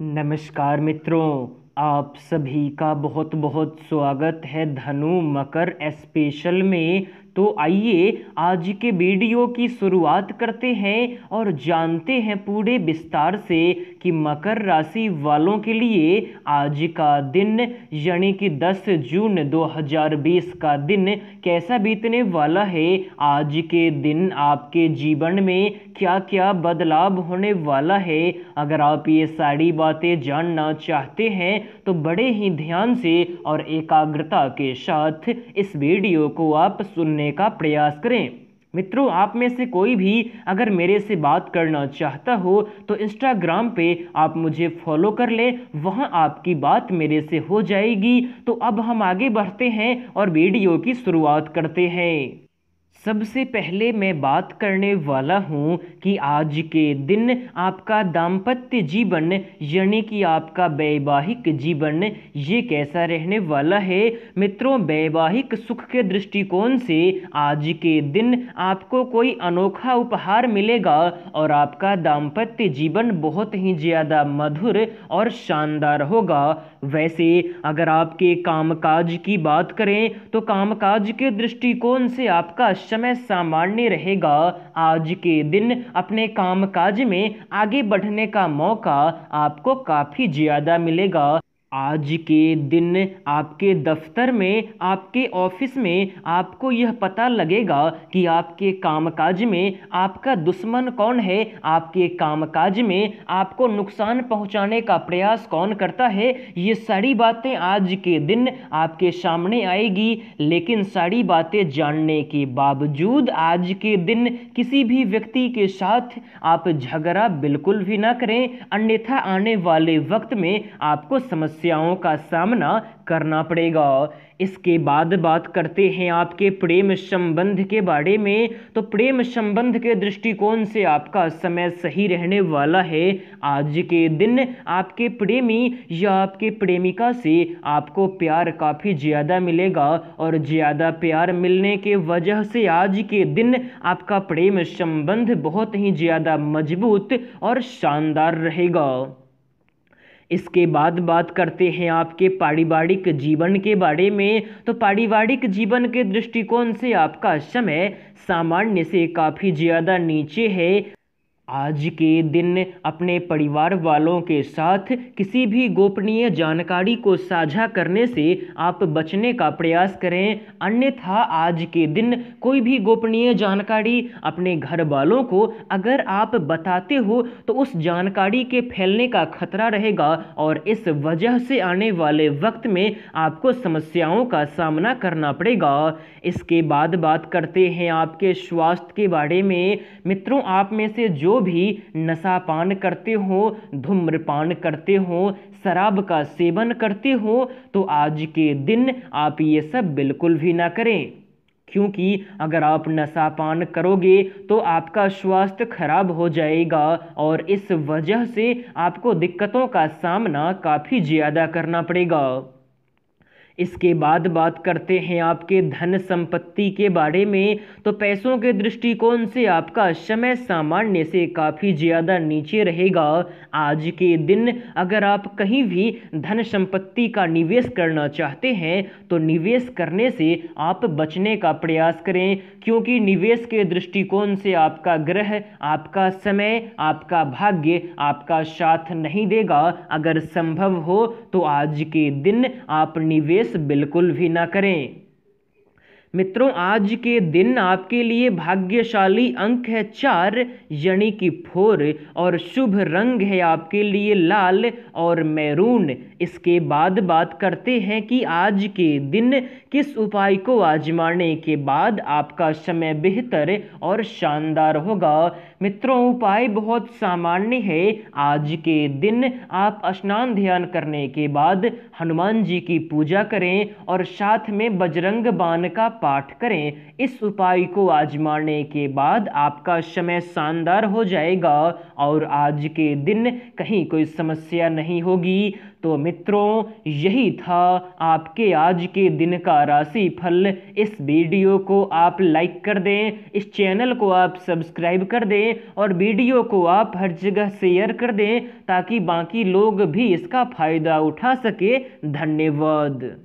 नमस्कार मित्रों आप सभी का बहुत बहुत स्वागत है धनु मकर स्पेशल में तो आइए आज के वीडियो की शुरुआत करते हैं और जानते हैं पूरे विस्तार से कि मकर राशि वालों के लिए आज का दिन यानी कि 10 जून 2020 का दिन कैसा बीतने वाला है आज के दिन आपके जीवन में क्या क्या बदलाव होने वाला है अगर आप ये सारी बातें जानना चाहते हैं तो बड़े ही ध्यान से और एकाग्रता के साथ इस वीडियो को आप सुनने करने का प्रयास करें मित्रों आप में से कोई भी अगर मेरे से बात करना चाहता हो तो इंस्टाग्राम पे आप मुझे फॉलो कर लें वहाँ आपकी बात मेरे से हो जाएगी तो अब हम आगे बढ़ते हैं और वीडियो की शुरुआत करते हैं सबसे पहले मैं बात करने वाला हूँ कि आज के दिन आपका दाम्पत्य जीवन यानी कि आपका वैवाहिक जीवन ये कैसा रहने वाला है मित्रों वैवाहिक सुख के दृष्टिकोण से आज के दिन आपको कोई अनोखा उपहार मिलेगा और आपका दाम्पत्य जीवन बहुत ही ज़्यादा मधुर और शानदार होगा वैसे अगर आपके कामकाज की बात करें तो कामकाज के दृष्टिकोण से आपका समय सामान्य रहेगा आज के दिन अपने कामकाज में आगे बढ़ने का मौका आपको काफ़ी ज़्यादा मिलेगा आज के दिन आपके दफ़्तर में आपके ऑफ़िस में आपको यह पता लगेगा कि आपके कामकाज में आपका दुश्मन कौन है आपके कामकाज में आपको नुकसान पहुंचाने का प्रयास कौन करता है ये सारी बातें आज के दिन आपके सामने आएगी लेकिन सारी बातें जानने के बावजूद आज के दिन किसी भी व्यक्ति के साथ आप झगड़ा बिल्कुल भी ना करें अन्यथा आने वाले वक्त में आपको समस्या समस्याओं का सामना करना पड़ेगा इसके बाद बात करते हैं आपके प्रेम संबंध के बारे में तो प्रेम संबंध के दृष्टिकोण से आपका समय सही रहने वाला है आज के दिन आपके प्रेमी या आपके प्रेमिका से आपको प्यार काफ़ी ज़्यादा मिलेगा और ज़्यादा प्यार मिलने के वजह से आज के दिन आपका प्रेम संबंध बहुत ही ज़्यादा मजबूत और शानदार रहेगा इसके बाद बात करते हैं आपके पारिवारिक जीवन के बारे में तो पारिवारिक जीवन के दृष्टिकोण से आपका समय सामान्य से काफ़ी ज़्यादा नीचे है आज के दिन अपने परिवार वालों के साथ किसी भी गोपनीय जानकारी को साझा करने से आप बचने का प्रयास करें अन्यथा आज के दिन कोई भी गोपनीय जानकारी अपने घर वालों को अगर आप बताते हो तो उस जानकारी के फैलने का खतरा रहेगा और इस वजह से आने वाले वक्त में आपको समस्याओं का सामना करना पड़ेगा इसके बाद बात करते हैं आपके स्वास्थ्य के बारे में मित्रों आप में से जो भी नशापान करते हो धूम्रपान करते हो शराब का सेवन करते हो तो आज के दिन आप ये सब बिल्कुल भी ना करें क्योंकि अगर आप नशा पान करोगे तो आपका स्वास्थ्य खराब हो जाएगा और इस वजह से आपको दिक्कतों का सामना काफ़ी ज़्यादा करना पड़ेगा इसके बाद बात करते हैं आपके धन संपत्ति के बारे में तो पैसों के दृष्टिकोण से आपका समय सामान्य से काफ़ी ज़्यादा नीचे रहेगा आज के दिन अगर आप कहीं भी धन संपत्ति का निवेश करना चाहते हैं तो निवेश करने से आप बचने का प्रयास करें क्योंकि निवेश के दृष्टिकोण से आपका ग्रह आपका समय आपका भाग्य आपका साथ नहीं देगा अगर संभव हो तो आज के दिन आप निवेश निवेश बिल्कुल भी न करें मित्रों आज के दिन आपके लिए भाग्यशाली अंक है चार यानी कि फोर और शुभ रंग है आपके लिए लाल और मैरून इसके बाद बात करते हैं कि आज के दिन किस उपाय को आजमाने के बाद आपका समय बेहतर और शानदार होगा मित्रों उपाय बहुत सामान्य है आज के दिन आप स्नान ध्यान करने के बाद हनुमान जी की पूजा करें और साथ में बजरंग बाण का पाठ करें इस उपाय को आजमाने के बाद आपका समय शानदार हो जाएगा और आज के दिन कहीं कोई समस्या नहीं होगी तो मित्रों यही था आपके आज के दिन का राशि फल इस वीडियो को आप लाइक कर दें इस चैनल को आप सब्सक्राइब कर दें और वीडियो को आप हर जगह शेयर कर दें ताकि बाकी लोग भी इसका फ़ायदा उठा सके धन्यवाद